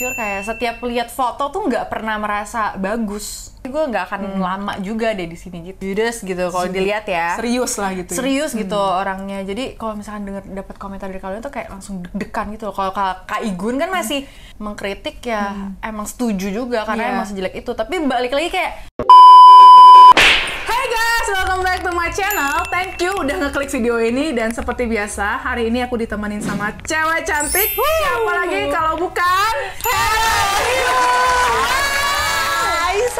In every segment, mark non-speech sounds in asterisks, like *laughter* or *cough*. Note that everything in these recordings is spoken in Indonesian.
insecure kayak setiap lihat foto tuh nggak pernah merasa bagus gue nggak akan hmm. lama juga deh di sini gitu judes gitu kalau dilihat ya serius lah gitu ya. serius ya. gitu hmm. orangnya jadi kalau misalkan dengar dapat komentar dari kalian tuh kayak langsung deg-degan gitu kalau kak Igun kan masih hmm. mengkritik ya hmm. emang setuju juga karena yeah. emang sejelek itu tapi balik lagi kayak welcome back to my channel. Thank you udah ngeklik video ini dan seperti biasa hari ini aku ditemenin sama cewek cantik. Woo. Siapa lagi kalau bukan Hello. Hello. Guys,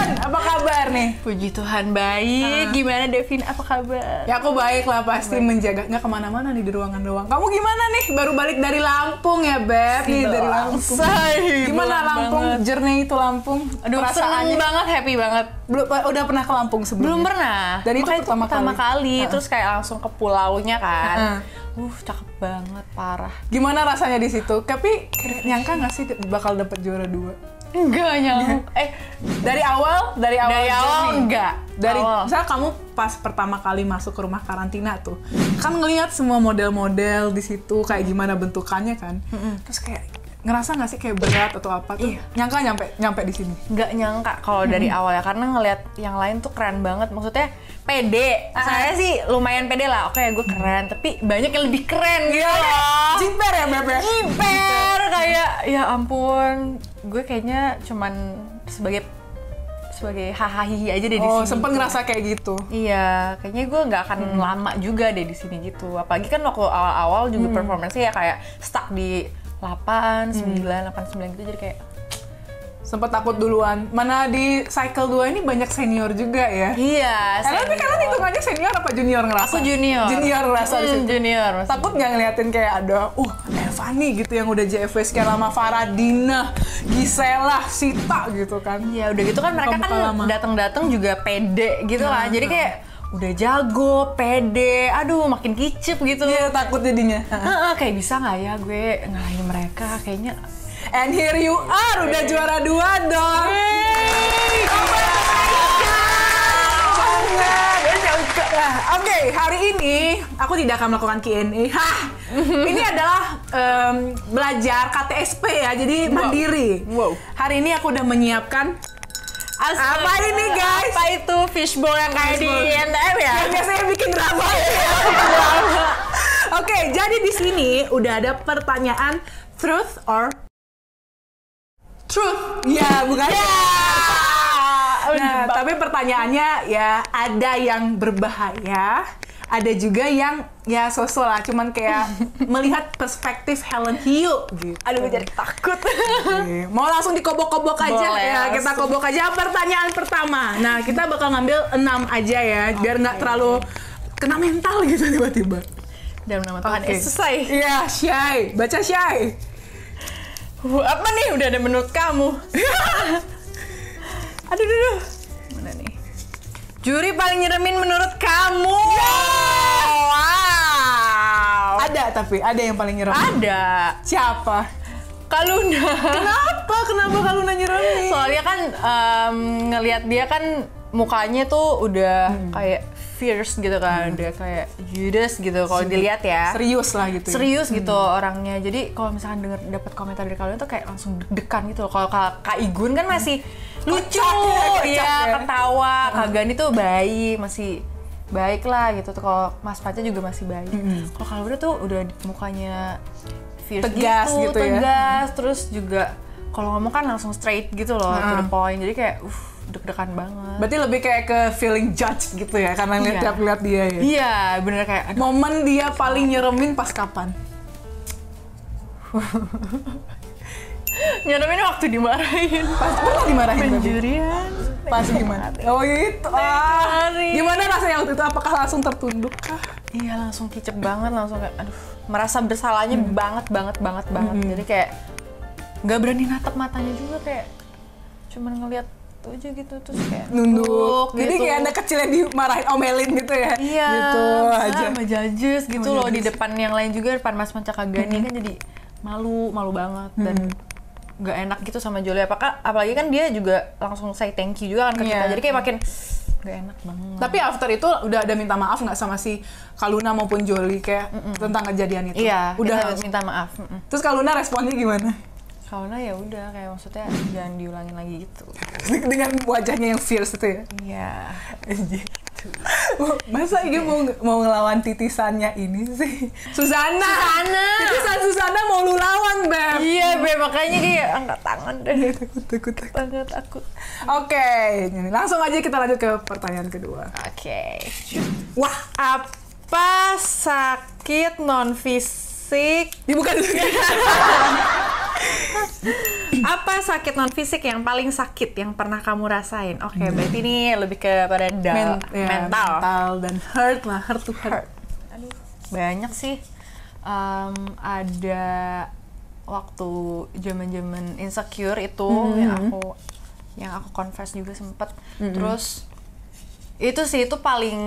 Devin, apa kabar nih? Puji Tuhan baik. Nah. Gimana Devin? Apa kabar? Ya aku baik lah pasti baik. menjaga nggak kemana-mana nih di ruangan doang. Kamu gimana nih? Baru balik dari Lampung ya beb? Nih dari Lampung. Say, gimana Lampung? Banget. Journey itu Lampung. Aduh, Perasaannya banget, happy banget. Belum udah pernah ke Lampung sebelumnya? Belum pernah. Dan itu Makanya pertama, kali. kali. Uh. Terus kayak langsung ke pulaunya kan. Uh. Uh, cakep banget, parah. Gimana rasanya di situ? Tapi nyangka nggak sih bakal dapet juara dua? Enggak nyang Eh, dari awal, dari awal. Dari awal enggak. Dari awal. misalnya kamu pas pertama kali masuk ke rumah karantina tuh, kan ngelihat semua model-model di situ kayak gimana bentukannya kan. Mm-mm. Terus kayak ngerasa nggak sih kayak berat atau apa tuh? Iya. Nyangka nyampe nyampe di sini? Nggak nyangka kalau dari hmm. awal ya karena ngelihat yang lain tuh keren banget. Maksudnya pede. Ah. Saya sih lumayan pede lah. Oke, gue keren, tapi banyak yang lebih keren gitu. Iya. Jiper ya, Bebe. Ya? Jiper kayak ya ampun gue kayaknya cuman sebagai sebagai hahaha aja deh oh, di sini. Oh, sempat ngerasa kayak gitu. Iya, kayaknya gue nggak akan hmm. lama juga deh di sini gitu. Apalagi kan waktu awal-awal juga hmm. performance-nya ya kayak stuck di 8, 9, hmm. 8, 9 gitu jadi kayak sempat takut duluan. Mana di cycle 2 ini banyak senior juga ya. Iya. Karena eh, tapi kalian banyak senior apa junior ngerasa? Aku junior. Junior ngerasa hmm, Junior. Takut nggak ngeliatin kayak ada, uh Stefani gitu yang udah JFW sekian lama Faradina, Gisela, Sita gitu kan. Ya udah gitu kan mereka kan datang-datang juga pede gitu nah, lah. Jadi nah. kayak udah jago, pede, aduh makin kicip gitu. Iya, takut jadinya. Heeh, kayak bisa nggak ya gue ngalahin mereka? Kayaknya And here you are, udah juara dua dong. Oh my God. Oke, okay, hari ini aku tidak akan melakukan Q&A. *laughs* ini adalah um, belajar KTSP ya, jadi mandiri. Wow. Hari ini aku udah menyiapkan Asli. Apa ini guys? Apa itu fishbowl yang kayak di NTM ya? Yang biasanya bikin drama ya. *laughs* Oke, okay, jadi di sini udah ada pertanyaan truth or truth. Ya, bukan. Yeah. Iya. Nah, tapi pertanyaannya ya ada yang berbahaya ada juga yang ya sosok lah cuman kayak *laughs* melihat perspektif Helen Hiu gitu. Aduh jadi takut. Mau langsung dikobok-kobok aja Boleh, ya. Langsung. Kita kobok aja pertanyaan pertama. Nah, kita bakal ngambil enam aja ya okay. biar nggak terlalu kena mental gitu tiba-tiba. Dalam nama Tuhan okay. Yesus, Iya, Syai. Baca Syai. apa nih udah ada menurut kamu? *laughs* aduh, aduh. aduh. Juri paling nyeremin menurut kamu. Yeah! Wow. Ada tapi ada yang paling nyeremin. Ada. Siapa? Kaluna. Kenapa? Kenapa Kaluna nyeremin? Soalnya kan um, ngelihat dia kan mukanya tuh udah hmm. kayak fierce gitu kan, hmm. udah kayak Judas gitu kalau dilihat ya. Serius lah gitu. Ya. Serius ya. gitu hmm. orangnya. Jadi kalau misalkan dengar dapat komentar dari Kaluna tuh kayak langsung deg gitu. Kalau Kak Igun kan masih hmm lucu ya, iya ya, ya ketawa hmm. kagak tuh bayi masih baik lah gitu tuh kalau Mas Fajar juga masih baik hmm. kalau udah tuh udah mukanya fierce tegas gitu, gitu ya. tegas ya. terus juga kalau ngomong kan langsung straight gitu loh hmm. to the hmm. point jadi kayak uh deg-degan banget. Berarti lebih kayak ke feeling judge gitu ya karena iya. tiap lihat dia ya. Iya, bener kayak aduh. momen dia paling nyeremin pas kapan? *laughs* nyeremin waktu dimarahin pas pernah dimarahin penjurian pas gimana oh itu ah. gimana rasanya waktu itu apakah langsung tertunduk kah iya langsung kicep banget langsung kayak aduh merasa bersalahnya hmm. banget banget banget banget hmm. jadi kayak nggak berani natap matanya juga kayak cuman ngelihat itu aja gitu terus kayak nunduk jadi gitu. kayak anak yang dimarahin omelin gitu ya iya gitu aja sama judges gitu loh di depan yang lain juga depan mas Manca Gani hmm. kan jadi malu malu banget dan hmm nggak enak gitu sama Jolie apakah apalagi kan dia juga langsung say thank you juga kan ke yeah. kita jadi kayak makin gak enak banget tapi after itu udah ada minta maaf nggak sama si Kaluna maupun Jolie kayak mm -mm. tentang kejadian itu iya udah minta maaf mm -mm. terus Kaluna responnya gimana Kaluna ya udah kayak maksudnya jangan diulangin lagi gitu *laughs* dengan wajahnya yang fierce itu ya iya Masa ini mau mau ngelawan titisannya ini sih? Susana. Susana. Titisan Susana mau lu lawan, Beb. Iya, Beb. Makanya dia angkat tangan deh. Iya, takut, takut, takut. Tangan, takut. Oke, okay. langsung aja kita lanjut ke pertanyaan kedua. Oke. Okay. Wah, apa sakit non fisik? dibuka ya, dulu *laughs* apa sakit non fisik yang paling sakit yang pernah kamu rasain? Oke, okay, berarti ini lebih kepada Men ya, mental. Mental dan hurt lah, hurt to hurt. Banyak sih. Um, ada waktu zaman-zaman insecure itu mm -hmm. yang aku yang aku confess juga sempet. Mm -hmm. Terus itu sih itu paling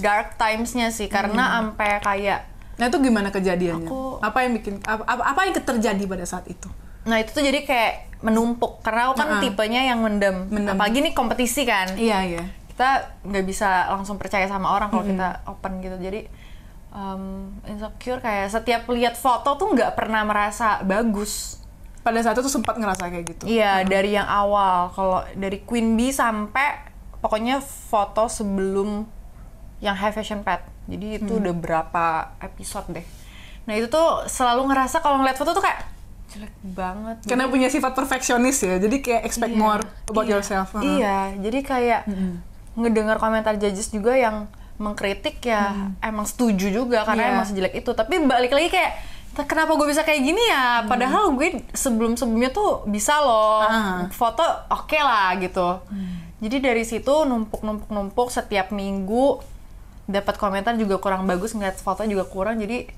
dark timesnya sih karena sampai mm -hmm. kayak Nah itu gimana kejadiannya? Aku, apa yang bikin apa, apa yang terjadi pada saat itu? Nah itu tuh jadi kayak menumpuk karena aku kan uh tipenya yang mendem. mendem. Apalagi nih kompetisi kan. Iya iya. Kita nggak bisa langsung percaya sama orang kalau mm -hmm. kita open gitu. Jadi um, insecure kayak setiap lihat foto tuh nggak pernah merasa bagus. Pada saat itu sempat ngerasa kayak gitu. Iya uh dari yang awal kalau dari Queen Bee sampai pokoknya foto sebelum yang high fashion pad jadi itu hmm. udah berapa episode deh. Nah itu tuh selalu ngerasa kalau ngeliat foto tuh kayak jelek banget. Karena punya sifat perfeksionis ya, jadi kayak expect yeah. more about yeah. yourself. Uh-huh. Iya, jadi kayak mm -hmm. ngedengar komentar judges juga yang mengkritik ya mm. emang setuju juga karena yeah. emang sejelek itu. Tapi balik lagi kayak kenapa gue bisa kayak gini ya? Padahal gue sebelum sebelumnya tuh bisa loh uh. foto oke okay lah gitu. Mm. Jadi dari situ numpuk numpuk numpuk setiap minggu dapat komentar juga kurang bagus ngeliat fotonya juga kurang jadi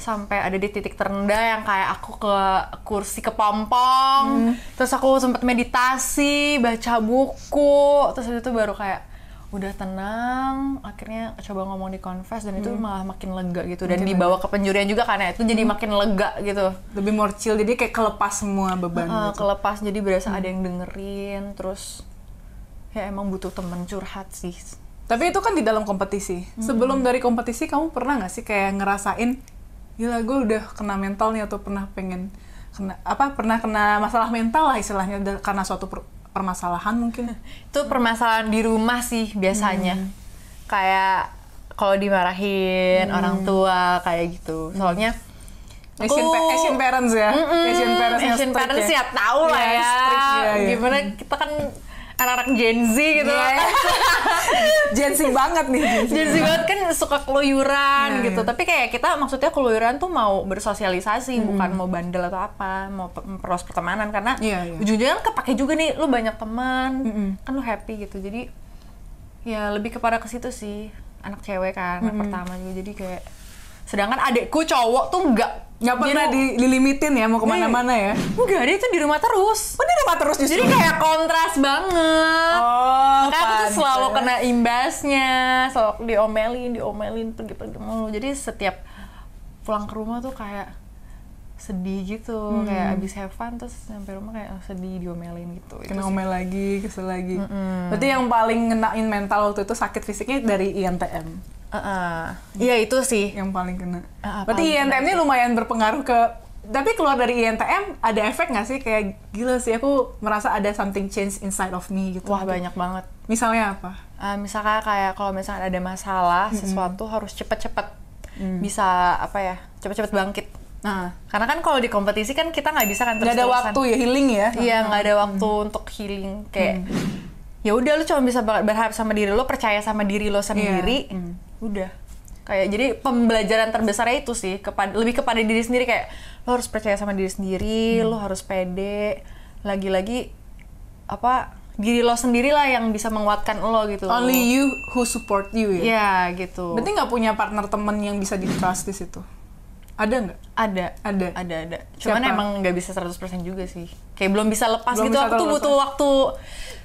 sampai ada di titik terendah yang kayak aku ke kursi pompong hmm. terus aku sempat meditasi baca buku terus itu baru kayak udah tenang akhirnya coba ngomong di confess dan hmm. itu malah makin lega gitu dan makin dibawa lega. ke penjurian juga karena ya, itu jadi hmm. makin lega gitu lebih more chill jadi kayak kelepas semua beban uh, gitu. kelepas jadi berasa hmm. ada yang dengerin terus ya emang butuh temen curhat sih tapi itu kan di dalam kompetisi. Hmm. Sebelum dari kompetisi kamu pernah nggak sih kayak ngerasain gila gue udah kena mental nih atau pernah pengen kena apa pernah kena masalah mental lah istilahnya karena suatu per permasalahan mungkin. *laughs* Itu permasalahan di rumah sih biasanya. Hmm. Kayak kalau dimarahin hmm. orang tua kayak gitu. Hmm. Soalnya hmm. Asian, pa Asian parents ya, mm -mm, Asian parents, Asian parents ya, ya tahu lah iya, ya, ya, ya. Gimana kita kan anak-anak Gen Z gitu. Yeah. Iya. *laughs* Gen Z banget nih. Gen Z, banget kan suka keluyuran yeah, hmm. gitu. Yeah. Tapi kayak kita maksudnya keluyuran tuh mau bersosialisasi, mm. bukan mau bandel atau apa, mau memperluas pertemanan karena yeah, yeah. ujung-ujungnya kan kepake juga nih lu banyak teman, mm -hmm. kan lu happy gitu. Jadi ya lebih kepada ke situ sih anak cewek kan, mm -hmm. anak pertama juga. Jadi kayak sedangkan adekku cowok tuh nggak nggak pernah di, dilimitin ya mau kemana-mana iya. ya enggak dia tuh di rumah terus oh di rumah terus justru jadi kayak kontras banget oh kan aku tuh selalu kena imbasnya selalu diomelin diomelin pergi-pergi mulu jadi setiap pulang ke rumah tuh kayak sedih gitu hmm. kayak abis have fun terus sampai rumah kayak sedih diomelin gitu kena omel lagi kesel lagi mm -mm. berarti yang paling ngenain mental waktu itu sakit fisiknya dari INTM Iya uh, uh. itu sih yang paling kena. Uh, Berarti INTM ini lumayan berpengaruh ke tapi keluar dari INTM ada efek nggak sih kayak gila sih aku merasa ada something change inside of me gitu. Wah banyak banget. Misalnya apa? Uh, eh, misalnya kayak kalau misalnya ada masalah mm -hmm. sesuatu harus cepet-cepet mm. bisa apa ya cepet-cepet bangkit. Nah, karena kan kalau di kompetisi kan kita nggak bisa kan terus ada waktu ya healing ya? Iya nggak ada waktu hmm. untuk healing kayak hmm. ya udah lu cuma bisa berharap sama diri lo percaya sama diri lo iya. sendiri. Yeah. Hmm udah kayak jadi pembelajaran terbesarnya itu sih kepada lebih kepada diri sendiri kayak lo harus percaya sama diri sendiri hmm. lo harus pede lagi-lagi apa diri lo sendirilah yang bisa menguatkan lo gitu only you who support you ya ya yeah, gitu berarti nggak punya partner temen yang bisa di trust di situ ada nggak? Ada. Ada. Ada ada. Cuman Siapa? emang nggak bisa 100% juga sih. Kayak belum bisa lepas belum gitu. Bisa aku tuh butuh waktu.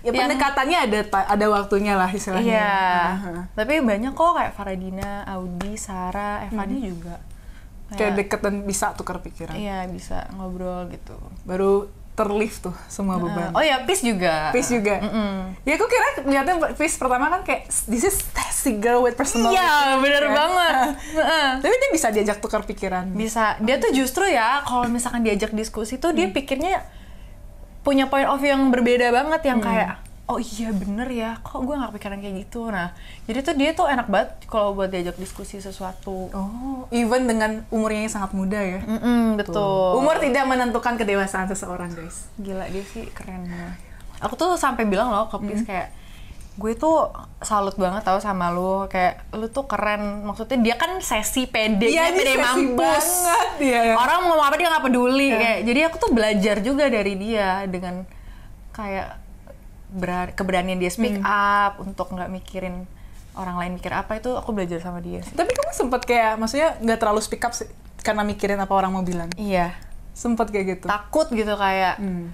Ya yang... pendekatannya ada ada waktunya lah istilahnya. Iya. Uh-huh. Tapi banyak kok kayak Faradina, Audi, Sarah, Evani hmm. juga. Kayak, ya. deket dan bisa tukar pikiran. Iya, bisa ngobrol gitu. Baru terlift tuh semua beban. Uh, oh ya, peace juga. Peace juga. Mm -mm. Ya aku kira ternyata peace pertama kan kayak this is sexy girl with personality. Iya, bener kan? banget. Uh, Tapi dia bisa diajak tukar pikiran. Bisa. Dia tuh justru ya kalau misalkan diajak diskusi tuh dia hmm. pikirnya punya point of view yang berbeda banget yang hmm. kayak oh iya bener ya kok gue nggak pikiran kayak gitu nah jadi tuh dia tuh enak banget kalau buat diajak diskusi sesuatu oh even dengan umurnya yang sangat muda ya mm -mm, betul tuh. umur tidak menentukan kedewasaan seseorang guys gila dia sih kerennya. aku tuh sampai bilang loh ke mm -hmm. kayak gue tuh salut banget tau sama lu kayak lu tuh keren maksudnya dia kan sesi pede iya, pede mampus banget, ya. orang mau apa dia nggak peduli ya. kayak jadi aku tuh belajar juga dari dia dengan kayak keberanian dia speak hmm. up untuk nggak mikirin orang lain mikir apa itu aku belajar sama dia sih. Tapi kamu sempet kayak maksudnya nggak terlalu speak up sih, karena mikirin apa orang mau bilang. Iya. Sempet kayak gitu. Takut gitu kayak hmm.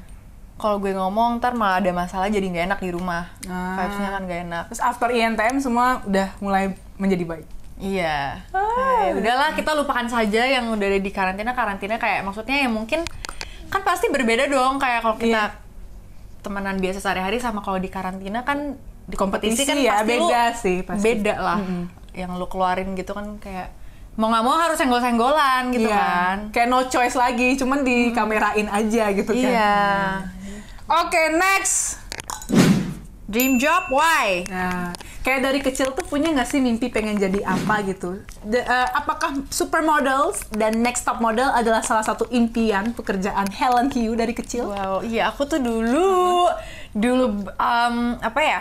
kalau gue ngomong ntar malah ada masalah jadi nggak enak di rumah. Ah. Vibesnya kan nggak enak. Terus after INTM e semua udah mulai menjadi baik. Iya. Ah. Ya udahlah kita lupakan saja yang udah ada di karantina karantina kayak maksudnya ya mungkin kan pasti berbeda dong kayak kalau kita yeah temenan biasa sehari-hari sama kalau di karantina kan di kompetisi, kompetisi kan ya, pasti beda lu, sih pasti. beda lah mm -hmm. yang lu keluarin gitu kan kayak mau nggak mau harus senggol-senggolan gitu yeah. kan kayak no choice lagi cuman di kamerain aja gitu yeah. kan iya nah. oke okay, next Dream job, why? Nah, kayak dari kecil tuh punya nggak sih mimpi pengen jadi apa gitu? De, uh, apakah supermodels dan next top model adalah salah satu impian pekerjaan Helen Hiu dari kecil? Wow, iya aku tuh dulu, dulu um, apa ya?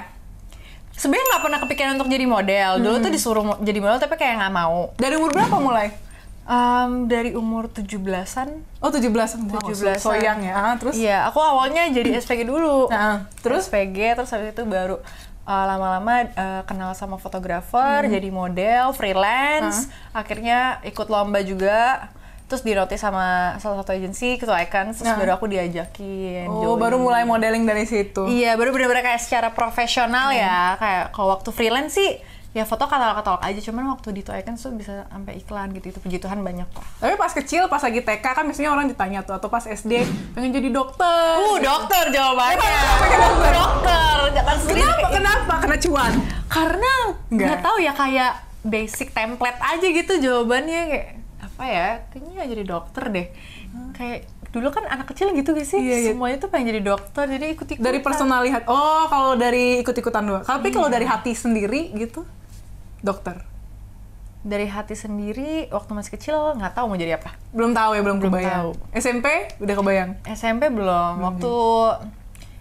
Sebenarnya nggak pernah kepikiran untuk jadi model. Dulu hmm. tuh disuruh jadi model tapi kayak nggak mau. Dari umur berapa mulai? Um, dari umur 17-an. Oh, 17-an. Wow, 17 so, so young ya. Ah, terus? Iya, aku awalnya jadi SPG *clears throat* dulu. Nah, terus SPG terus habis itu baru eh, lama-lama uh, uh, kenal sama fotografer, hmm. jadi model, freelance, nah. akhirnya ikut lomba juga. Terus dirotis sama salah satu agensi, Ketua Icons, terus nah. baru aku diajakin. Oh, join. baru mulai modeling dari situ. Iya, baru bener-bener kayak secara profesional hmm. ya. Kayak kalau waktu freelance sih ya foto katalog-katalog aja cuman waktu di Toy kan tuh bisa sampai iklan gitu itu puji Tuhan banyak lah tapi pas kecil pas lagi TK kan biasanya orang ditanya tuh atau pas SD pengen jadi dokter uh gitu. dokter jawabannya ya, pengen dokter dokter jangan kenapa kenapa kena cuan karena nggak tahu ya kayak basic template aja gitu jawabannya kayak apa ya kayaknya jadi dokter deh hmm. kayak dulu kan anak kecil gitu gak sih iya, iya. semuanya iya. tuh pengen jadi dokter jadi ikut ikutan dari personal lihat oh kalau dari ikut ikutan doang tapi iya. kalau dari hati sendiri gitu dokter? Dari hati sendiri waktu masih kecil nggak tahu mau jadi apa. Belum tahu ya, belum, belum kebayang. Tahu. SMP udah kebayang? SMP belum. waktu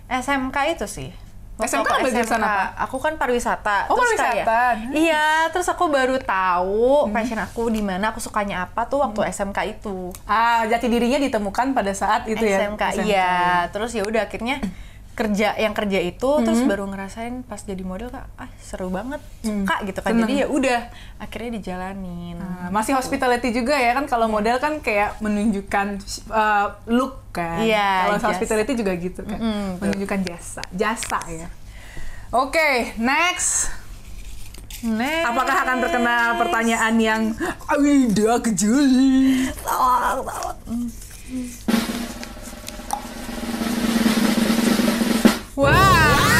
ya. SMK itu sih. Waktu SMK aku SMK, apa? Aku kan pariwisata. Oh, terus pariwisata. hmm. Iya, terus aku baru tahu hmm. passion aku di mana, aku sukanya apa tuh waktu hmm. SMK itu. Ah, jati dirinya ditemukan pada saat itu SMK, ya. SMK, iya. Terus ya udah akhirnya kerja yang kerja itu mm -hmm. terus baru ngerasain pas jadi model kak ah seru banget mm. suka mm. gitu kan Seneng. jadi ya udah akhirnya dijalanin uh, masih hospitality juga ya kan kalau iya. model kan kayak menunjukkan uh, look kan yeah, kalau hospitality juga gitu kan mm -hmm, menunjukkan jasa jasa ya oke okay, next Next. Apakah akan terkena pertanyaan yang tidak kejeli? Tolong, tolong. Wow.